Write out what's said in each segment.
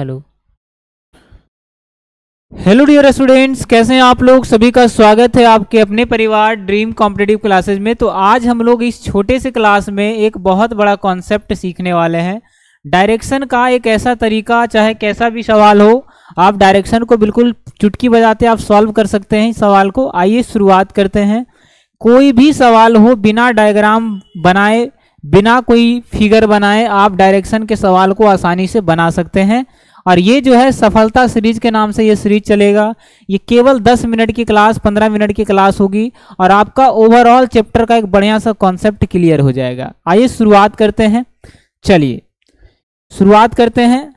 hello hello dear students कैसे हैं आप लोग सभी का स्वागत है आपके अपने परिवार ड्रीम कॉम्पिटेटिव क्लासेज में तो आज हम लोग इस छोटे से क्लास में एक बहुत बड़ा कॉन्सेप्ट सीखने वाले हैं डायरेक्शन का एक ऐसा तरीका चाहे कैसा भी सवाल हो आप डायरेक्शन को बिल्कुल चुटकी बजाते आप सॉल्व कर सकते हैं इस सवाल को आइए शुरुआत करते हैं कोई भी सवाल हो बिना डायग्राम बनाए बिना कोई फिगर बनाए आप डायरेक्शन के सवाल को आसानी से बना सकते हैं और ये जो है सफलता सीरीज के नाम से ये सीरीज चलेगा ये केवल 10 मिनट की क्लास 15 मिनट की क्लास होगी और आपका ओवरऑल चैप्टर का एक बढ़िया सा कॉन्सेप्ट क्लियर हो जाएगा आइए शुरुआत करते हैं चलिए शुरुआत करते हैं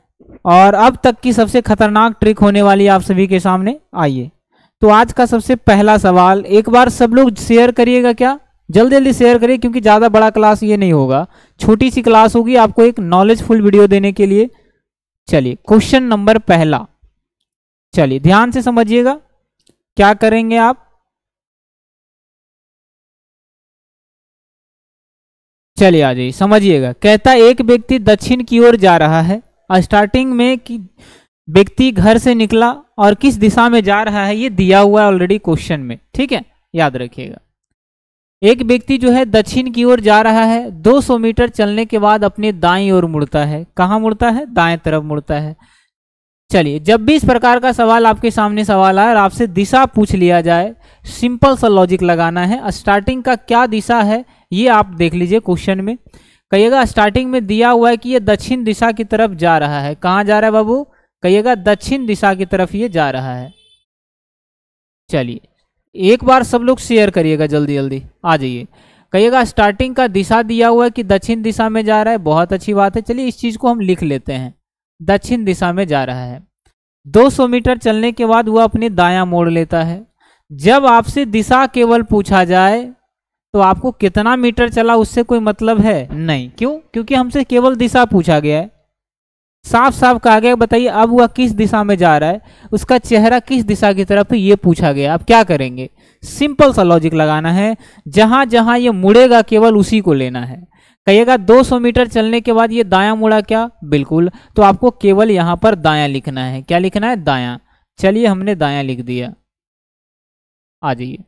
और अब तक की सबसे खतरनाक ट्रिक होने वाली आप सभी के सामने आइए तो आज का सबसे पहला सवाल एक बार सब लोग शेयर करिएगा क्या जल्दी जल्दी शेयर करिए क्योंकि ज़्यादा बड़ा क्लास ये नहीं होगा छोटी सी क्लास होगी आपको एक नॉलेजफुल वीडियो देने के लिए चलिए क्वेश्चन नंबर पहला चलिए ध्यान से समझिएगा क्या करेंगे आप चलिए आ जाइए समझिएगा कहता एक व्यक्ति दक्षिण की ओर जा रहा है स्टार्टिंग में कि व्यक्ति घर से निकला और किस दिशा में जा रहा है ये दिया हुआ है ऑलरेडी क्वेश्चन में ठीक है याद रखिएगा एक व्यक्ति जो है दक्षिण की ओर जा रहा है 200 मीटर चलने के बाद अपने दाई ओर मुड़ता है कहाँ मुड़ता है दाएं तरफ मुड़ता है चलिए जब भी इस प्रकार का सवाल आपके सामने सवाल आए और आपसे दिशा पूछ लिया जाए सिंपल सा लॉजिक लगाना है स्टार्टिंग का क्या दिशा है ये आप देख लीजिए क्वेश्चन में कहिएगा स्टार्टिंग में दिया हुआ है कि ये दक्षिण दिशा की तरफ जा रहा है कहाँ जा रहा है बाबू कहिएगा दक्षिण दिशा की तरफ ये जा रहा है चलिए एक बार सब लोग शेयर करिएगा जल्दी जल्दी आ जाइए कहिएगा स्टार्टिंग का दिशा दिया हुआ है कि दक्षिण दिशा में जा रहा है बहुत अच्छी बात है चलिए इस चीज़ को हम लिख लेते हैं दक्षिण दिशा में जा रहा है 200 मीटर चलने के बाद वह अपने दाया मोड़ लेता है जब आपसे दिशा केवल पूछा जाए तो आपको कितना मीटर चला उससे कोई मतलब है नहीं क्यों क्योंकि हमसे केवल दिशा पूछा गया है साफ साफ कहा गया बताइए अब वह किस दिशा में जा रहा है उसका चेहरा किस दिशा की तरफ है ये पूछा गया अब क्या करेंगे सिंपल सा लॉजिक लगाना है जहां जहां ये मुड़ेगा केवल उसी को लेना है कहिएगा 200 मीटर चलने के बाद ये दाया मुड़ा क्या बिल्कुल तो आपको केवल यहां पर दाया लिखना है क्या लिखना है दाया चलिए हमने दाया लिख दिया आ जाइए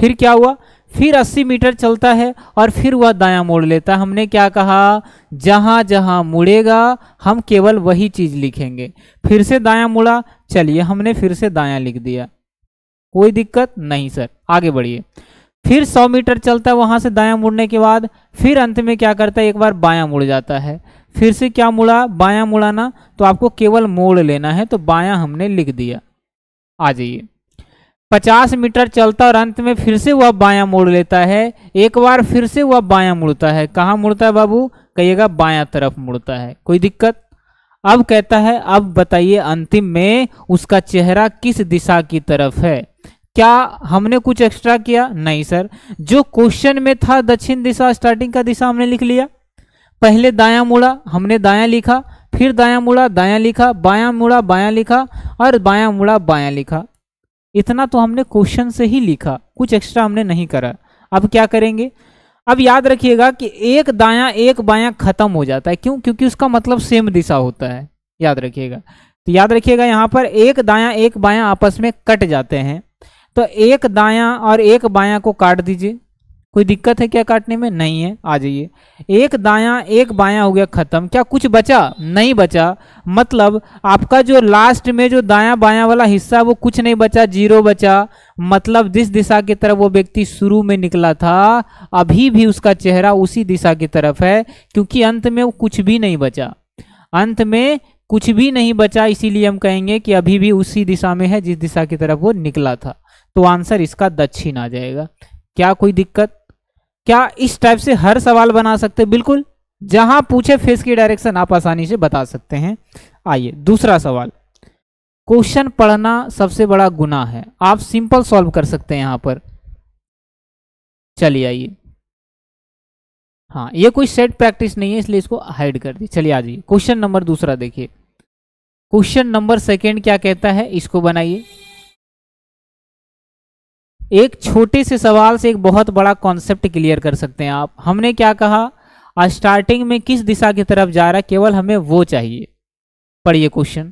फिर क्या हुआ फिर 80 मीटर चलता है और फिर वह दाया मोड़ लेता है हमने क्या कहा जहां जहां मुड़ेगा हम केवल वही चीज़ लिखेंगे फिर से दाया मुड़ा चलिए हमने फिर से दाया लिख दिया कोई दिक्कत नहीं सर आगे बढ़िए फिर 100 मीटर चलता है वहां से दाया मुड़ने के बाद फिर अंत में क्या करता है एक बार बाया मुड़ जाता है फिर से क्या मुड़ा बाया मुड़ाना तो आपको केवल मोड़ लेना है तो बाया हमने लिख दिया आ जाइए पचास मीटर चलता और अंत में फिर से वह बायां मोड़ लेता है एक बार फिर से वह बायां मुड़ता है कहाँ मुड़ता है बाबू कहिएगा बायां तरफ मुड़ता है कोई दिक्कत अब कहता है अब बताइए अंतिम में उसका चेहरा किस दिशा की तरफ है क्या हमने कुछ एक्स्ट्रा किया नहीं सर जो क्वेश्चन में था दक्षिण दिशा स्टार्टिंग का दिशा हमने लिख लिया पहले दाया मुड़ा हमने दाया लिखा फिर दाया मुड़ा दाया लिखा बाया मुड़ा बाया लिखा और बाया मुड़ा बाया लिखा इतना तो हमने क्वेश्चन से ही लिखा कुछ एक्स्ट्रा हमने नहीं करा अब क्या करेंगे अब याद रखिएगा कि एक दाया एक बाया खत्म हो जाता है क्यों क्योंकि उसका मतलब सेम दिशा होता है याद रखिएगा तो याद रखिएगा यहाँ पर एक दाया एक बाया आपस में कट जाते हैं तो एक दाया और एक बाया को काट दीजिए कोई दिक्कत है क्या काटने में नहीं है आ जाइए एक दायां एक बायां हो गया खत्म क्या कुछ बचा नहीं बचा मतलब आपका जो लास्ट में जो दायां बायां वाला हिस्सा वो कुछ नहीं बचा जीरो बचा मतलब जिस दिशा की तरफ वो व्यक्ति शुरू में निकला था अभी भी उसका चेहरा उसी दिशा की तरफ है क्योंकि अंत में वो कुछ भी नहीं बचा अंत में कुछ भी नहीं बचा इसीलिए हम कहेंगे कि अभी भी उसी दिशा में है जिस दिशा की तरफ वो निकला था तो आंसर इसका दक्षिण आ जाएगा क्या कोई दिक्कत क्या इस टाइप से हर सवाल बना सकते हैं बिल्कुल जहां पूछे फेस की डायरेक्शन आप आसानी से बता सकते हैं आइए दूसरा सवाल क्वेश्चन पढ़ना सबसे बड़ा गुना है आप सिंपल सॉल्व कर सकते हैं यहां पर चलिए आइए हाँ ये कोई सेट प्रैक्टिस नहीं है इसलिए इसको हाइड कर दी चलिए आ जाइए क्वेश्चन नंबर दूसरा देखिए क्वेश्चन नंबर सेकेंड क्या कहता है इसको बनाइए एक छोटे से सवाल से एक बहुत बड़ा कॉन्सेप्ट क्लियर कर सकते हैं आप हमने क्या कहा स्टार्टिंग में किस दिशा की तरफ जा रहा है केवल हमें वो चाहिए पढ़िए क्वेश्चन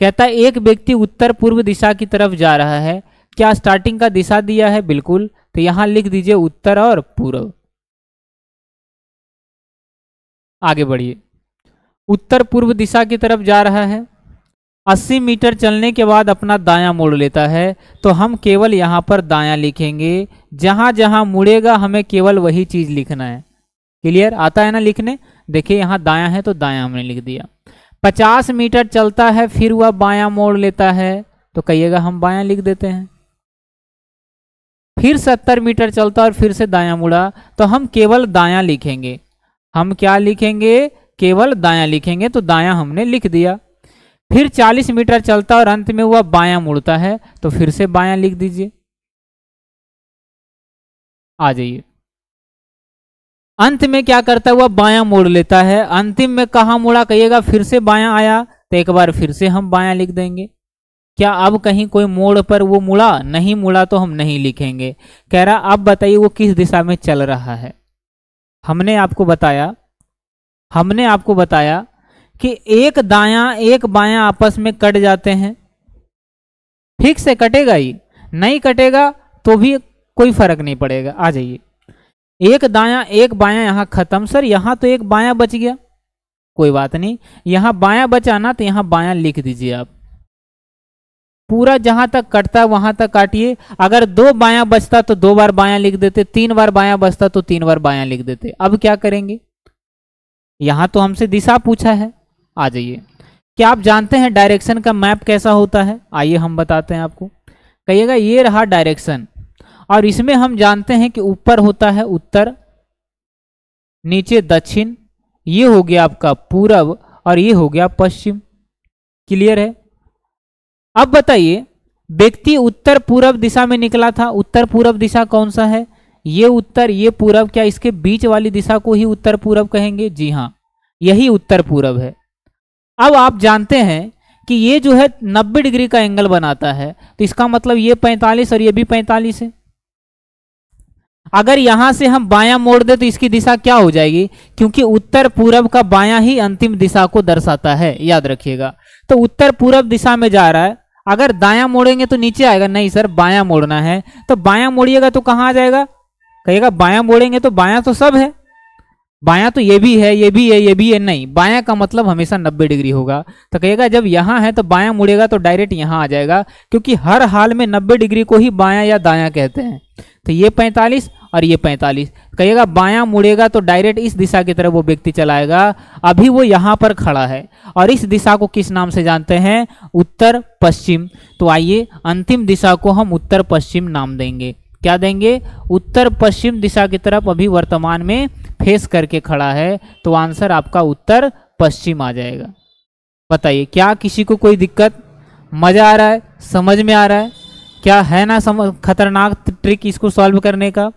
कहता है एक व्यक्ति उत्तर पूर्व दिशा की तरफ जा रहा है क्या स्टार्टिंग का दिशा दिया है बिल्कुल तो यहां लिख दीजिए उत्तर और पूर्व आगे बढ़िए उत्तर पूर्व दिशा की तरफ जा रहा है 80 मीटर चलने के बाद अपना दायां मोड़ लेता है तो हम केवल यहाँ पर दायां लिखेंगे जहां जहाँ मुड़ेगा हमें केवल वही चीज़ लिखना है क्लियर आता है ना लिखने देखिए यहाँ दायां है तो दायां हमने लिख दिया 50 मीटर चलता है फिर वह बायां मोड़ लेता है तो कहिएगा हम बायां लिख देते हैं फिर 70 मीटर चलता और फिर से दाया मुड़ा तो हम केवल दायां लिखेंगे हम क्या लिखेंगे केवल दायां लिखेंगे तो दायां हमने लिख दिया फिर 40 मीटर चलता और अंत में वह बायां मुड़ता है तो फिर से बायां लिख दीजिए आ जाइए अंत में क्या करता है वह बायां मोड़ लेता है अंतिम में कहा मुड़ा कहिएगा फिर से बायां आया तो एक बार फिर से हम बायां लिख देंगे क्या अब कहीं कोई मोड़ पर वो मुड़ा नहीं मुड़ा तो हम नहीं लिखेंगे कह रहा आप बताइए वो किस दिशा में चल रहा है हमने आपको बताया हमने आपको बताया कि एक दाया एक बाया आपस में कट जाते हैं ठीक से कटेगा ही नहीं कटेगा तो भी कोई फर्क नहीं पड़ेगा आ जाइए एक दाया एक बाया यहां खत्म सर यहां तो एक बाया बच गया कोई बात नहीं यहां बाया बचाना तो यहां बाया लिख दीजिए आप पूरा जहां तक कटता है वहां तक काटिए अगर दो बाया बचता तो दो बार बाया लिख देते तीन बार बाया बचता तो तीन बार बाया लिख देते अब क्या करेंगे यहां तो हमसे दिशा पूछा है आ जाइए क्या आप जानते हैं डायरेक्शन का मैप कैसा होता है आइए हम बताते हैं आपको कहिएगा ये रहा डायरेक्शन और इसमें हम जानते हैं कि ऊपर होता है उत्तर नीचे दक्षिण ये हो गया आपका पूरब और ये हो गया पश्चिम क्लियर है अब बताइए व्यक्ति उत्तर पूरब दिशा में निकला था उत्तर पूरब दिशा कौन सा है ये उत्तर ये पूरब क्या इसके बीच वाली दिशा को ही उत्तर पूरब कहेंगे जी हाँ यही उत्तर पूरब है अब आप जानते हैं कि ये जो है नब्बे डिग्री का एंगल बनाता है तो इसका मतलब ये पैंतालीस और ये भी पैंतालीस है अगर यहां से हम बायां मोड़ दे तो इसकी दिशा क्या हो जाएगी क्योंकि उत्तर पूरब का बायां ही अंतिम दिशा को दर्शाता है याद रखिएगा तो उत्तर पूरब दिशा में जा रहा है अगर दायां मोड़ेंगे तो नीचे आएगा नहीं सर बायां मोड़ना है तो बायां मोड़िएगा तो कहां आ जाएगा कहिएगा बायां मोड़ेंगे तो बायां तो सब है बाया तो ये भी है ये भी है ये भी है नहीं बाया का मतलब हमेशा 90 डिग्री होगा तो कहेगा जब यहाँ है तो बाया मुड़ेगा तो डायरेक्ट यहाँ आ जाएगा क्योंकि हर हाल में 90 डिग्री को ही बाया या दाया कहते हैं तो ये 45 और ये 45 कहेगा बाया मुड़ेगा तो डायरेक्ट इस दिशा की तरफ वो व्यक्ति चलाएगा अभी वो यहां पर खड़ा है और इस दिशा को किस नाम से जानते हैं उत्तर पश्चिम तो आइए अंतिम दिशा को हम उत्तर पश्चिम नाम देंगे क्या देंगे उत्तर पश्चिम दिशा की तरफ अभी वर्तमान में फेस करके खड़ा है तो आंसर आपका उत्तर पश्चिम आ जाएगा बताइए क्या किसी को कोई दिक्कत मज़ा आ रहा है समझ में आ रहा है क्या है ना समझ खतरनाक ट्रिक इसको सॉल्व करने का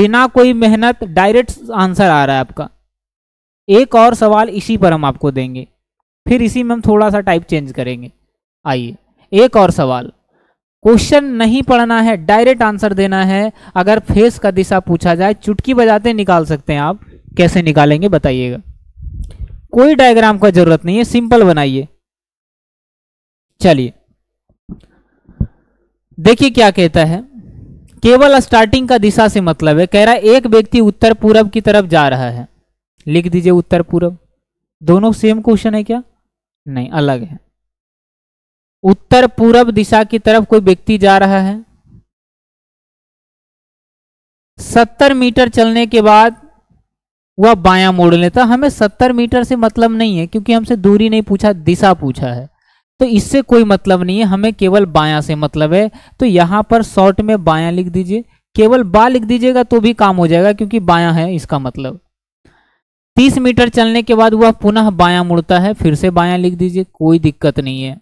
बिना कोई मेहनत डायरेक्ट आंसर आ रहा है आपका एक और सवाल इसी पर हम आपको देंगे फिर इसी में हम थोड़ा सा टाइप चेंज करेंगे आइए एक और सवाल क्वेश्चन नहीं पढ़ना है डायरेक्ट आंसर देना है अगर फेस का दिशा पूछा जाए चुटकी बजाते निकाल सकते हैं आप कैसे निकालेंगे बताइएगा कोई डायग्राम का जरूरत नहीं है सिंपल बनाइए चलिए देखिए क्या कहता है केवल स्टार्टिंग का दिशा से मतलब है कह रहा है एक व्यक्ति उत्तर पूर्व की तरफ जा रहा है लिख दीजिए उत्तर पूर्व दोनों सेम क्वेश्चन है क्या नहीं अलग है उत्तर पूर्व दिशा की तरफ कोई व्यक्ति जा रहा है सत्तर मीटर चलने के बाद वह बाया मोड़ लेता तो हमें सत्तर मीटर से मतलब नहीं है क्योंकि हमसे दूरी नहीं पूछा दिशा पूछा है तो इससे कोई मतलब नहीं है हमें केवल बाया से मतलब है तो यहां पर शॉर्ट में बाया लिख दीजिए केवल बा लिख दीजिएगा तो भी काम हो जाएगा क्योंकि बाया है इसका मतलब तीस मीटर चलने के बाद वह पुनः बायां मुड़ता है फिर से बायां लिख दीजिए कोई दिक्कत नहीं है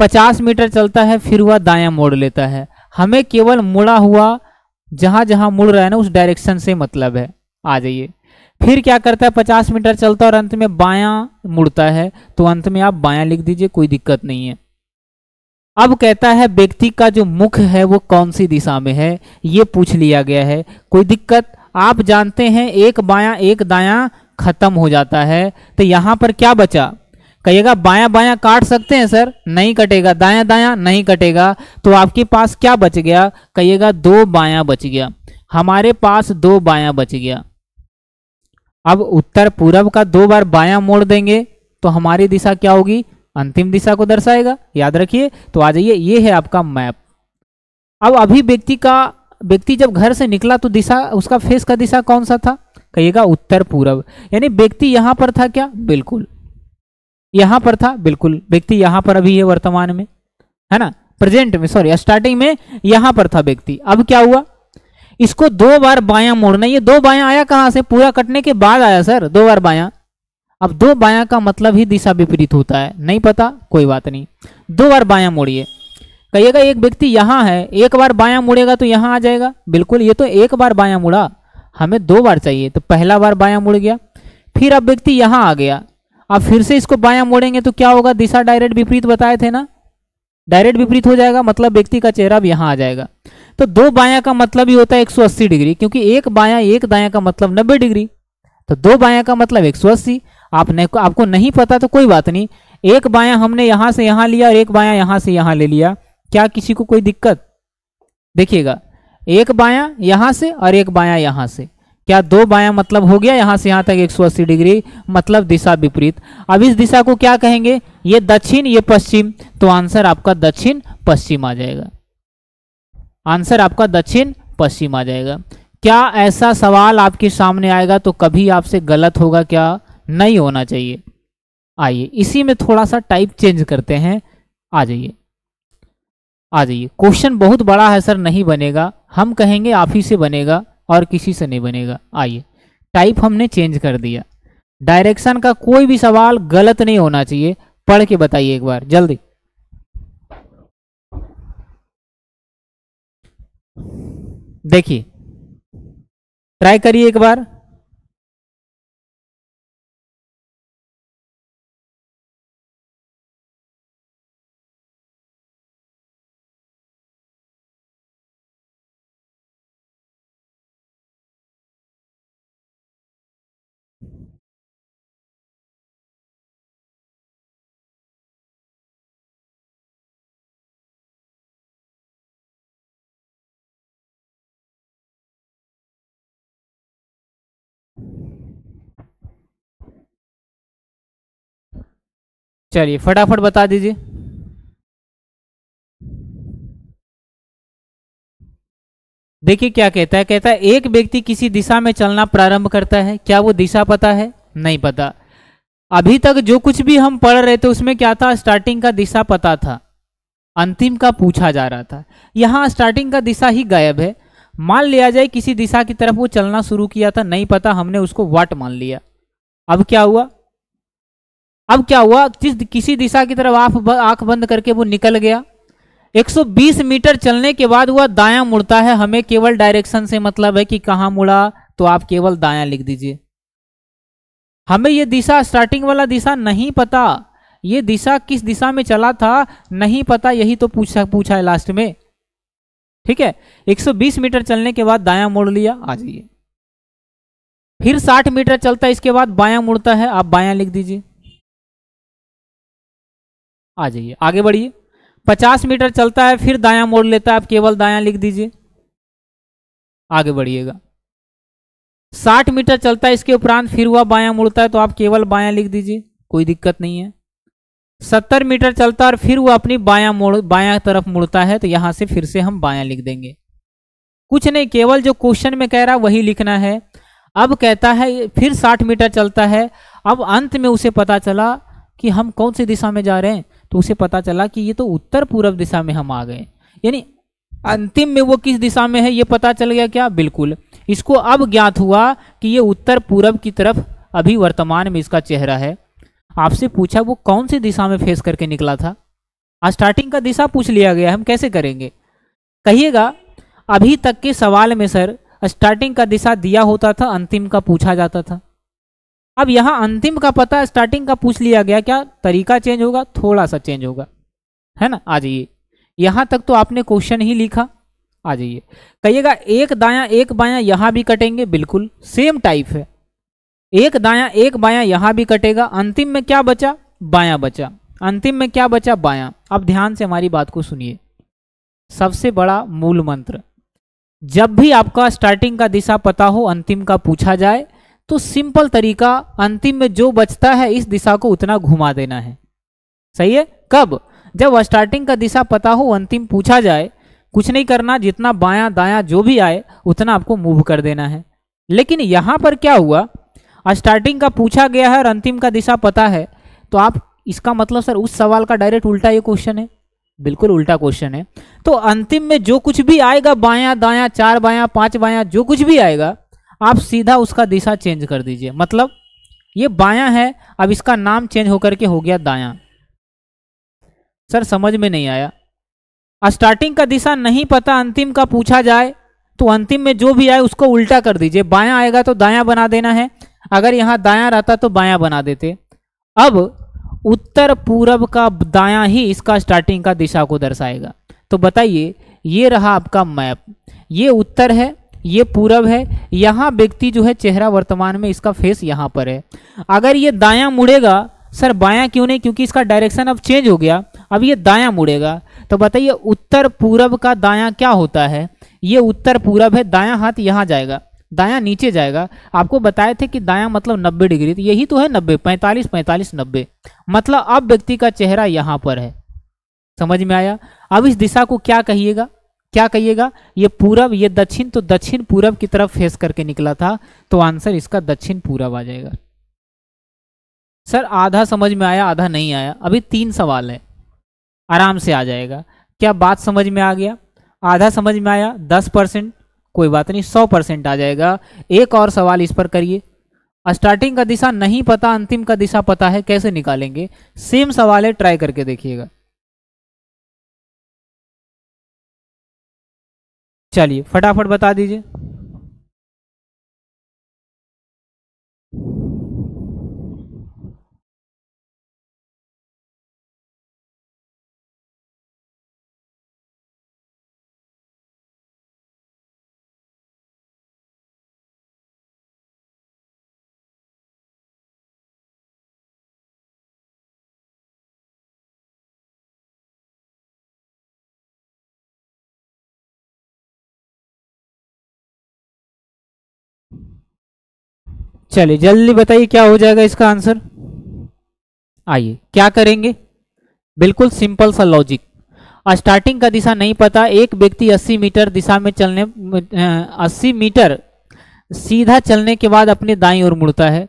50 मीटर चलता है फिर वह दायां मोड़ लेता है हमें केवल मुड़ा हुआ जहां जहां मुड़ रहा है ना उस डायरेक्शन से मतलब है आ जाइए फिर क्या करता है पचास मीटर चलता है और अंत में बायां मुड़ता है तो अंत में आप बायां लिख दीजिए कोई दिक्कत नहीं है अब कहता है व्यक्ति का जो मुख है वो कौन सी दिशा में है ये पूछ लिया गया है कोई दिक्कत आप जानते हैं एक बाया एक दाया खत्म हो जाता है तो यहाँ पर क्या बचा कहिएगा बायां बायां काट सकते हैं सर नहीं कटेगा दायां दायां नहीं कटेगा तो आपके पास क्या बच गया कहिएगा दो बायां बच गया हमारे पास दो बायां बच गया अब उत्तर पूर्व का दो बार बायां मोड़ देंगे तो हमारी दिशा क्या होगी अंतिम दिशा को दर्शाएगा याद रखिए तो आ जाइए ये है आपका मैप अब अभी व्यक्ति का व्यक्ति जब घर से निकला तो दिशा उसका फेस का दिशा कौन सा था कहिएगा उत्तर पूर्व यानी व्यक्ति यहां पर था क्या बिल्कुल यहां पर था बिल्कुल व्यक्ति यहां पर अभी है वर्तमान में है ना प्रेजेंट में सॉरी स्टार्टिंग में यहां पर था व्यक्ति अब क्या हुआ इसको दो बार बाया मोड़ना ये दो बाया आया कहां से पूरा कटने के बाद आया सर दो बार बाया अब दो बाया का मतलब ही दिशा विपरीत होता है नहीं पता कोई बात नहीं दो बार बाया मोड़िए कहिएगा एक व्यक्ति यहां है एक बार बाया मुड़ेगा तो यहां आ जाएगा बिल्कुल ये तो एक बार बाया मुड़ा हमें दो बार चाहिए तो पहला बार बाया मुड़ गया फिर अब व्यक्ति यहां आ गया अब फिर से इसको बाया मोड़ेंगे तो क्या होगा दिशा डायरेक्ट विपरीत बताए थे ना डायरेक्ट विपरीत हो जाएगा मतलब व्यक्ति का चेहरा अब यहाँ आ जाएगा तो दो बाया का मतलब ही होता है 180 डिग्री क्योंकि एक बाया एक दाया का मतलब 90 डिग्री तो दो बाया का मतलब 180 आपने आपको नहीं पता तो कोई बात नहीं एक बाया हमने यहां से यहां लिया और एक बाया यहां से यहां ले लिया क्या किसी को कोई दिक्कत देखिएगा एक बाया यहां से और एक बाया यहां से क्या दो बाया मतलब हो गया यहां से यहां तक 180 डिग्री मतलब दिशा विपरीत अब इस दिशा को क्या कहेंगे ये दक्षिण ये पश्चिम तो आंसर आपका दक्षिण पश्चिम आ जाएगा आंसर आपका दक्षिण पश्चिम आ जाएगा क्या ऐसा सवाल आपके सामने आएगा तो कभी आपसे गलत होगा क्या नहीं होना चाहिए आइए इसी में थोड़ा सा टाइप चेंज करते हैं आ जाइए आ जाइए क्वेश्चन बहुत बड़ा है सर नहीं बनेगा हम कहेंगे आप ही से बनेगा और किसी से नहीं बनेगा आइए टाइप हमने चेंज कर दिया डायरेक्शन का कोई भी सवाल गलत नहीं होना चाहिए पढ़ के बताइए एक बार जल्दी देखिए ट्राई करिए एक बार चलिए फटाफट बता दीजिए देखिए क्या कहता है कहता है एक व्यक्ति किसी दिशा में चलना प्रारंभ करता है क्या वो दिशा पता है नहीं पता अभी तक जो कुछ भी हम पढ़ रहे थे उसमें क्या था स्टार्टिंग का दिशा पता था अंतिम का पूछा जा रहा था यहां स्टार्टिंग का दिशा ही गायब है मान लिया जाए किसी दिशा की तरफ वो चलना शुरू किया था नहीं पता हमने उसको वाट मान लिया अब क्या हुआ अब क्या हुआ जिस किसी दिशा की तरफ आप आंख बंद करके वो निकल गया 120 मीटर चलने के बाद वह दायां मुड़ता है हमें केवल डायरेक्शन से मतलब है कि कहां मुड़ा तो आप केवल दायां लिख दीजिए हमें यह दिशा स्टार्टिंग वाला दिशा नहीं पता ये दिशा किस दिशा में चला था नहीं पता यही तो पूछा पूछा है लास्ट में ठीक है 120 मीटर चलने के बाद दायां मोड़ लिया आ जाइए फिर 60 मीटर चलता है इसके बाद बायां मुड़ता है आप बायां लिख दीजिए आ जाइए आगे बढ़िए पचास मीटर चलता है फिर दाया मोड़ लेता है आप केवल दाया लिख दीजिए आगे बढ़िएगा साठ मीटर चलता है इसके उपरांत फिर हुआ बायां मुड़ता है तो आप केवल बायां लिख दीजिए कोई दिक्कत नहीं है सत्तर मीटर चलता है और फिर वह अपनी बायां मोड़ बायां तरफ मुड़ता है तो यहां से फिर से हम बायां लिख देंगे कुछ नहीं केवल जो क्वेश्चन में कह रहा वही लिखना है अब कहता है फिर साठ मीटर चलता है अब अंत में उसे पता चला कि हम कौन सी दिशा में जा रहे हैं तो उसे पता चला कि ये तो उत्तर पूर्व दिशा में हम आ गए यानी अंतिम में वो किस दिशा में है ये पता चल गया क्या बिल्कुल इसको अब ज्ञात हुआ कि ये उत्तर पूर्व की तरफ अभी वर्तमान में इसका चेहरा है आपसे पूछा वो कौन सी दिशा में फेस करके निकला था स्टार्टिंग का दिशा पूछ लिया गया हम कैसे करेंगे कहिएगा अभी तक के सवाल में सर स्टार्टिंग का दिशा दिया होता था अंतिम का पूछा जाता था अब यहां अंतिम का पता स्टार्टिंग का पूछ लिया गया क्या तरीका चेंज होगा थोड़ा सा चेंज होगा है ना आ जाइए यहां तक तो आपने क्वेश्चन ही लिखा आ जाइए कहिएगा एक दाया एक बाया यहां भी कटेंगे बिल्कुल सेम टाइप है एक दाया एक बाया यहां भी कटेगा अंतिम में क्या बचा बाया बचा अंतिम में क्या बचा बाया अब ध्यान से हमारी बात को सुनिए सबसे बड़ा मूल मंत्र जब भी आपका स्टार्टिंग का दिशा पता हो अंतिम का पूछा जाए तो सिंपल तरीका अंतिम में जो बचता है इस दिशा को उतना घुमा देना है सही है कब जब स्टार्टिंग का दिशा पता हो अंतिम पूछा जाए कुछ नहीं करना जितना बायां दायां जो भी आए उतना आपको मूव कर देना है लेकिन यहां पर क्या हुआ स्टार्टिंग का पूछा गया है और अंतिम का दिशा पता है तो आप इसका मतलब सर उस सवाल का डायरेक्ट उल्टा ये क्वेश्चन है बिल्कुल उल्टा क्वेश्चन है तो अंतिम में जो कुछ भी आएगा बायां दायां चार बायां पांच बायां जो कुछ भी आएगा आप सीधा उसका दिशा चेंज कर दीजिए मतलब ये बायां है अब इसका नाम चेंज होकर के हो गया दायां सर समझ में नहीं आया स्टार्टिंग का दिशा नहीं पता अंतिम का पूछा जाए तो अंतिम में जो भी आए उसको उल्टा कर दीजिए बायां आएगा तो दायां बना देना है अगर यहां दायां रहता तो बायां बना देते अब उत्तर पूरब का दायां ही इसका स्टार्टिंग का दिशा को दर्शाएगा तो बताइए ये रहा आपका मैप ये उत्तर है ये पूरब है यहाँ व्यक्ति जो है चेहरा वर्तमान में इसका फेस यहाँ पर है अगर ये दायां मुड़ेगा सर बायां क्यों नहीं क्योंकि इसका डायरेक्शन अब चेंज हो गया अब ये दायां मुड़ेगा तो बताइए उत्तर पूरब का दायां क्या होता है ये उत्तर पूरब है दायां हाथ यहाँ जाएगा दायां नीचे जाएगा आपको बताए थे कि दायां मतलब 90 डिग्री तो यही तो है 90 45 45 90 मतलब अब व्यक्ति का चेहरा यहाँ पर है समझ में आया अब इस दिशा को क्या कहिएगा क्या कहिएगा ये पूरब ये दक्षिण तो दक्षिण पूरब की तरफ फेस करके निकला था तो आंसर इसका दक्षिण पूरब आ जाएगा सर आधा समझ में आया आधा नहीं आया अभी तीन सवाल है आराम से आ जाएगा क्या बात समझ में आ गया आधा समझ में आया दस परसेंट कोई बात नहीं सौ परसेंट आ जाएगा एक और सवाल इस पर करिए स्टार्टिंग का दिशा नहीं पता अंतिम का दिशा पता है कैसे निकालेंगे सेम सवाल है ट्राई करके देखिएगा चलिए फटाफट बता दीजिए चलिए जल्दी बताइए क्या हो जाएगा इसका आंसर आइए क्या करेंगे बिल्कुल सिंपल सा लॉजिक स्टार्टिंग का दिशा नहीं पता एक व्यक्ति 80 मीटर दिशा में चलने 80 मीटर सीधा चलने के बाद अपने दाई ओर मुड़ता है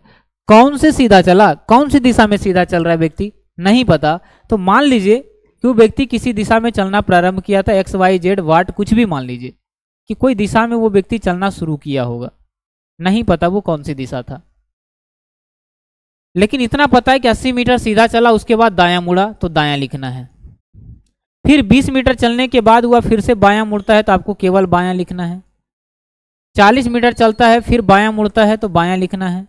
कौन से सीधा चला कौन सी दिशा में सीधा चल रहा है व्यक्ति नहीं पता तो मान लीजिए कि वो व्यक्ति किसी दिशा में चलना प्रारंभ किया था एक्स वाई जेड वाट कुछ भी मान लीजिए कि कोई दिशा में वो व्यक्ति चलना शुरू किया होगा नहीं पता वो कौन सी दिशा था लेकिन इतना पता है कि 80 मीटर सीधा चला उसके बाद दायां मुड़ा तो दायां लिखना है फिर 20 मीटर चलने के बाद हुआ फिर से बायां मुड़ता है तो आपको केवल बायां लिखना है 40 मीटर चलता है फिर बायां मुड़ता है तो बायां लिखना है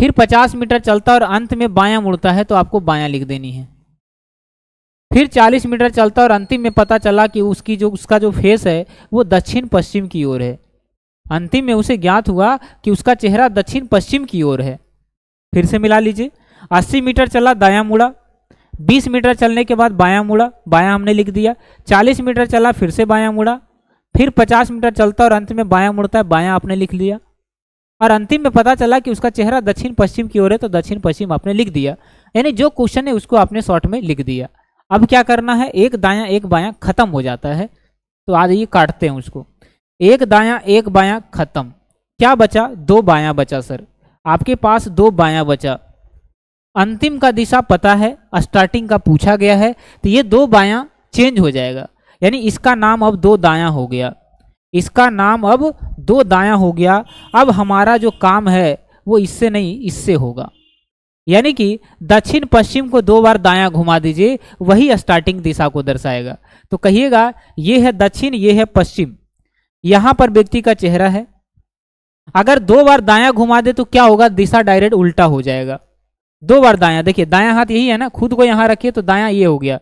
फिर 50 मीटर चलता है और अंत में बायां मुड़ता है तो आपको बायां लिख देनी है फिर 40 मीटर चलता और अंतिम में पता चला कि उसकी जो उसका जो फेस है वो दक्षिण पश्चिम की ओर है अंतिम में उसे ज्ञात हुआ कि उसका चेहरा दक्षिण पश्चिम की ओर है फिर से मिला लीजिए 80 मीटर चला दाया मुड़ा 20 मीटर चलने के बाद बायां मुड़ा बायां हमने लिख दिया 40 मीटर चला फिर से बायां मुड़ा फिर 50 मीटर चलता और अंत में बायां मुड़ता है बायां आपने लिख लिया और अंतिम में पता चला कि उसका चेहरा दक्षिण पश्चिम की ओर है तो दक्षिण पश्चिम आपने लिख दिया यानी जो क्वेश्चन है उसको आपने शॉर्ट में लिख दिया अब क्या करना है एक दाया एक बाया खत्म हो जाता है तो आज ये काटते हैं उसको एक दाया एक बाया खत्म क्या बचा दो बाया बचा सर आपके पास दो बाया बचा अंतिम का दिशा पता है स्टार्टिंग का पूछा गया है तो ये दो बाया चेंज हो जाएगा यानी इसका नाम अब दो दाया हो गया इसका नाम अब दो दाया हो गया अब हमारा जो काम है वो इससे नहीं इससे होगा यानी कि दक्षिण पश्चिम को दो बार दाया घुमा दीजिए वही स्टार्टिंग दिशा को दर्शाएगा तो कहिएगा ये है दक्षिण ये है पश्चिम यहां पर व्यक्ति का चेहरा है अगर दो बार दाया घुमा दे तो क्या होगा दिशा डायरेक्ट उल्टा हो जाएगा दो बार दाया देखिए दाया हाथ यही है ना खुद को यहां रखिए तो दाया ये हो गया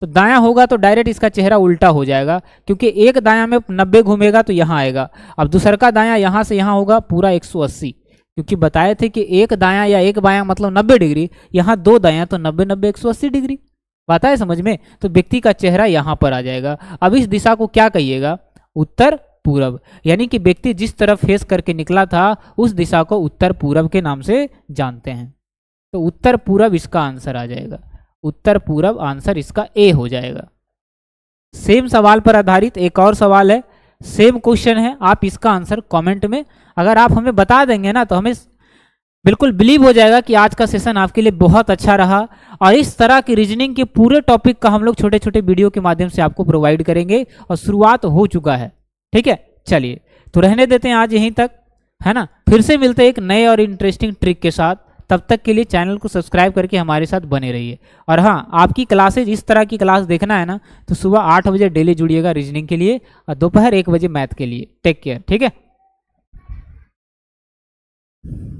तो दाया होगा तो डायरेक्ट इसका चेहरा उल्टा हो जाएगा क्योंकि एक दाया में नब्बे घूमेगा तो यहां आएगा अब दूसर का दाया यहां से यहां होगा पूरा एक सौ अस्सी क्योंकि बताए थे कि एक दाया या एक बाया मतलब नब्बे डिग्री यहां दो दाया तो नब्बे नब्बे एक सौ अस्सी डिग्री बताए समझ में तो व्यक्ति का चेहरा यहां पर आ जाएगा अब इस दिशा को क्या कहिएगा उत्तर पूरब यानी कि व्यक्ति जिस तरफ फेस करके निकला था उस दिशा को उत्तर पूरब के नाम से जानते हैं तो उत्तर पूरब इसका आंसर आ जाएगा उत्तर पूरब आंसर इसका ए हो जाएगा सेम सवाल पर आधारित एक और सवाल है सेम क्वेश्चन है आप इसका आंसर कमेंट में अगर आप हमें बता देंगे ना तो हमें बिल्कुल बिलीव हो जाएगा कि आज का सेशन आपके लिए बहुत अच्छा रहा और इस तरह की रीजनिंग के पूरे टॉपिक का हम लोग छोटे छोटे वीडियो के माध्यम से आपको प्रोवाइड करेंगे और शुरुआत हो चुका है ठीक है चलिए तो रहने देते हैं आज यहीं तक है ना फिर से मिलते हैं एक नए और इंटरेस्टिंग ट्रिक के साथ तब तक के लिए चैनल को सब्सक्राइब करके हमारे साथ बने रहिए और हाँ आपकी क्लासेज इस तरह की क्लास देखना है ना तो सुबह आठ बजे डेली जुड़िएगा रीजनिंग के लिए और दोपहर एक बजे मैथ के लिए टेक केयर ठीक है